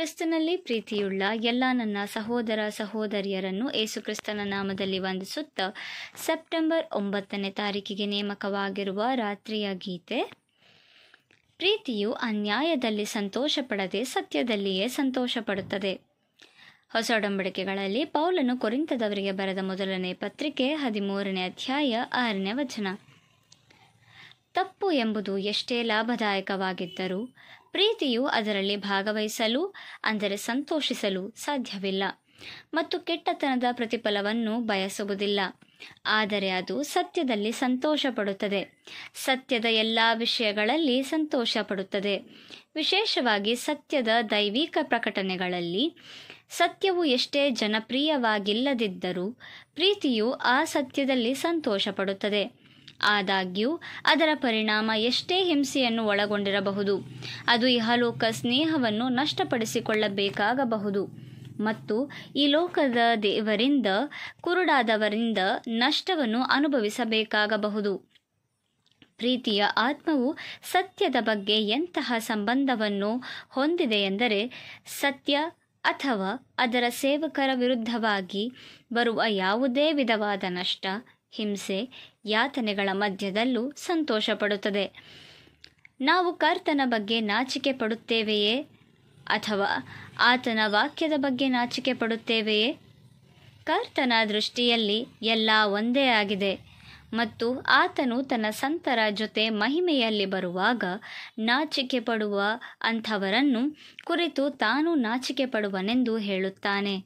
ಕ್ರಿಸ್ತನಲ್ಲಿ ಪ್ರೀತಿಯುಳ್ಳ ಎಲ್ಲ ನನ್ನ ಸಹೋದರ ಸಹೋದರಿಯರನ್ನು ಯೇಸುಕ್ರಿಸ್ತನ ನಾಮದಲ್ಲಿ ವಂದಿಸುತ್ತಾ ಸೆಪ್ಟೆಂಬರ್ ಒಂಬತ್ತನೇ ತಾರೀಕಿಗೆ ನೇಮಕವಾಗಿರುವ ರಾತ್ರಿಯ ಗೀತೆ ಪ್ರೀತಿಯು ಅನ್ಯಾಯದಲ್ಲಿ ಸಂತೋಷಪಡದೆ ಸತ್ಯದಲ್ಲಿಯೇ ಸಂತೋಷಪಡುತ್ತದೆ ಒಡಂಬಡಿಕೆಗಳಲ್ಲಿ ಪೌಲನು ಕೊರಿಂತದವರಿಗೆ ಬರೆದ ಮೊದಲನೇ ಪತ್ರಿಕೆ ಹದಿಮೂರನೇ ಅಧ್ಯಾಯ ಆರನೇ ವಚನ ತಪ್ಪು ಎಂಬುದು ಎಷ್ಟೇ ಲಾಭದಾಯಕವಾಗಿದ್ದರೂ ಪ್ರೀತಿಯು ಅದರಲ್ಲಿ ಭಾಗವಹಿಸಲು ಅಂದರೆ ಸಂತೋಷಿಸಲು ಸಾಧ್ಯವಿಲ್ಲ ಮತ್ತು ಕೆಟ್ಟತನದ ಪ್ರತಿಫಲವನ್ನು ಬಯಸುವುದಿಲ್ಲ ಆದರೆ ಅದು ಸತ್ಯದಲ್ಲಿ ಸಂತೋಷ ಪಡುತ್ತದೆ ಸತ್ಯದ ಎಲ್ಲ ವಿಷಯಗಳಲ್ಲಿ ಸಂತೋಷ ಪಡುತ್ತದೆ ವಿಶೇಷವಾಗಿ ಸತ್ಯದ ದೈವಿಕ ಪ್ರಕಟಣೆಗಳಲ್ಲಿ ಸತ್ಯವು ಎಷ್ಟೇ ಜನಪ್ರಿಯವಾಗಿಲ್ಲದಿದ್ದರೂ ಪ್ರೀತಿಯು ಆ ಸತ್ಯದಲ್ಲಿ ಸಂತೋಷ ಪಡುತ್ತದೆ ಆದಾಗ್ಯೂ ಅದರ ಪರಿಣಾಮ ಎಷ್ಟೇ ಹಿಂಸೆಯನ್ನು ಒಳಗೊಂಡಿರಬಹುದು ಅದು ಇಹಲೋಕ ಸ್ನೇಹವನ್ನು ನಷ್ಟಪಡಿಸಿಕೊಳ್ಳಬೇಕಾಗಬಹುದು ಮತ್ತು ಈ ಲೋಕದ ದೇವರಿಂದ ಕುರುಡಾದವರಿಂದ ನಷ್ಟವನ್ನು ಅನುಭವಿಸಬೇಕಾಗಬಹುದು ಪ್ರೀತಿಯ ಆತ್ಮವು ಸತ್ಯದ ಬಗ್ಗೆ ಎಂತಹ ಸಂಬಂಧವನ್ನು ಎಂದರೆ ಸತ್ಯ ಅಥವಾ ಅದರ ಸೇವಕರ ವಿರುದ್ಧವಾಗಿ ಬರುವ ಯಾವುದೇ ವಿಧವಾದ ನಷ್ಟ ಹಿಂಸೆ ಯಾತನೆಗಳ ಮಧ್ಯದಲ್ಲೂ ಸಂತೋಷಪಡುತ್ತದೆ ನಾವು ಕರ್ತನ ಬಗ್ಗೆ ನಾಚಿಕೆ ಪಡುತ್ತೇವೆಯೇ ಅಥವಾ ಆತನ ವಾಕ್ಯದ ಬಗ್ಗೆ ನಾಚಿಕೆ ಪಡುತ್ತೇವೆಯೇ ಕರ್ತನ ದೃಷ್ಟಿಯಲ್ಲಿ ಎಲ್ಲ ಒಂದೇ ಆಗಿದೆ ಮತ್ತು ಆತನು ತನ್ನ ಸಂತರ ಜೊತೆ ಮಹಿಮೆಯಲ್ಲಿ ಬರುವಾಗ ನಾಚಿಕೆ ಪಡುವ ಅಂಥವರನ್ನು ಕುರಿತು ತಾನು ನಾಚಿಕೆ ಪಡುವನೆಂದು ಹೇಳುತ್ತಾನೆ